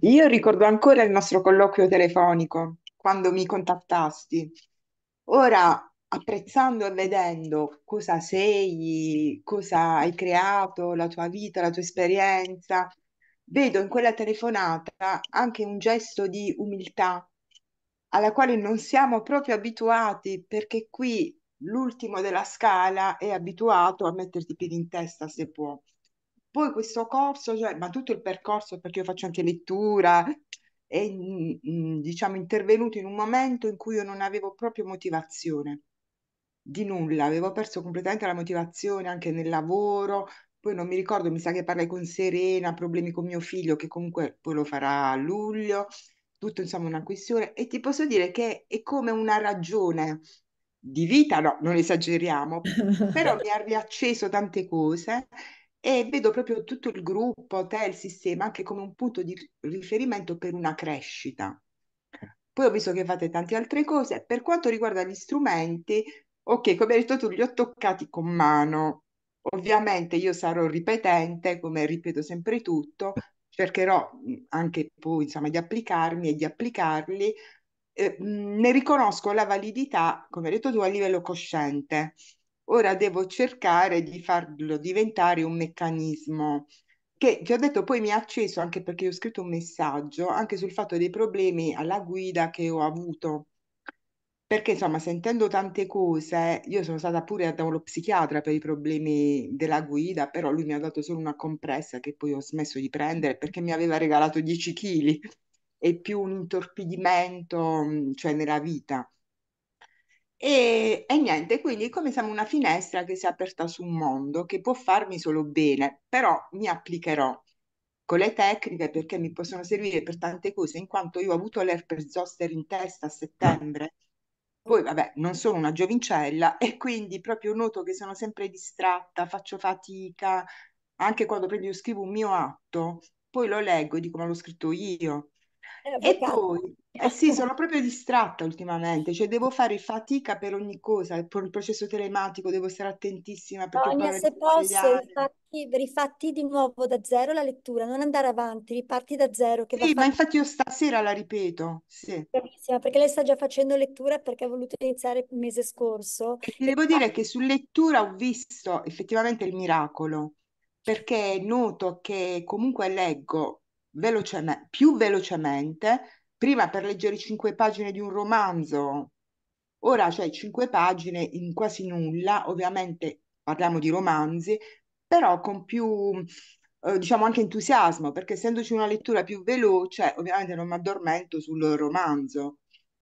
Io ricordo ancora il nostro colloquio telefonico, quando mi contattasti. Ora, apprezzando e vedendo cosa sei, cosa hai creato, la tua vita, la tua esperienza, vedo in quella telefonata anche un gesto di umiltà alla quale non siamo proprio abituati perché qui l'ultimo della scala è abituato a metterti i piedi in testa se può. Poi questo corso, cioè, ma tutto il percorso, perché io faccio anche lettura, è mm, mm, diciamo, intervenuto in un momento in cui io non avevo proprio motivazione di nulla, avevo perso completamente la motivazione anche nel lavoro, poi non mi ricordo, mi sa che parlai con Serena, problemi con mio figlio che comunque poi lo farà a luglio, tutto insomma una questione e ti posso dire che è come una ragione di vita, no, non esageriamo, però mi ha riacceso tante cose e vedo proprio tutto il gruppo, te, il sistema anche come un punto di riferimento per una crescita. Poi ho visto che fate tante altre cose. Per quanto riguarda gli strumenti, ok, come hai detto tu, li ho toccati con mano. Ovviamente io sarò ripetente, come ripeto sempre tutto, eh. cercherò mm, anche poi insomma, di applicarmi e di applicarli. Eh, mm, ne riconosco la validità, come hai detto tu, a livello cosciente ora devo cercare di farlo diventare un meccanismo che ti ho detto poi mi ha acceso anche perché ho scritto un messaggio anche sul fatto dei problemi alla guida che ho avuto. Perché insomma, sentendo tante cose, io sono stata pure da uno psichiatra per i problemi della guida, però lui mi ha dato solo una compressa che poi ho smesso di prendere perché mi aveva regalato 10 kg e più un intorpidimento, cioè nella vita. E, e, niente, quindi è come se una finestra che si è aperta su un mondo che può farmi solo bene, però mi applicherò con le tecniche perché mi possono servire per tante cose, in quanto io ho avuto l'herpes zoster in testa a settembre, poi vabbè, non sono una giovincella e quindi proprio noto che sono sempre distratta, faccio fatica, anche quando prendo, scrivo un mio atto, poi lo leggo e dico ma l'ho scritto io, e poi, eh sì, sono proprio distratta ultimamente, cioè devo fare fatica per ogni cosa, per il processo telematico devo stare attentissima perché Sonia, poi se posso, rifatti, rifatti, di nuovo da zero la lettura, non andare avanti, riparti da zero. Che sì, ma infatti io stasera la ripeto, sì. Bravissima, perché lei sta già facendo lettura perché ha voluto iniziare il mese scorso. E ti devo dire che su lettura ho visto effettivamente il miracolo, perché noto che comunque leggo velocemente, più velocemente, prima per leggere cinque pagine di un romanzo, ora cioè, cinque pagine in quasi nulla, ovviamente parliamo di romanzi, però con più eh, diciamo anche entusiasmo, perché essendoci una lettura più veloce, ovviamente non mi addormento sul romanzo.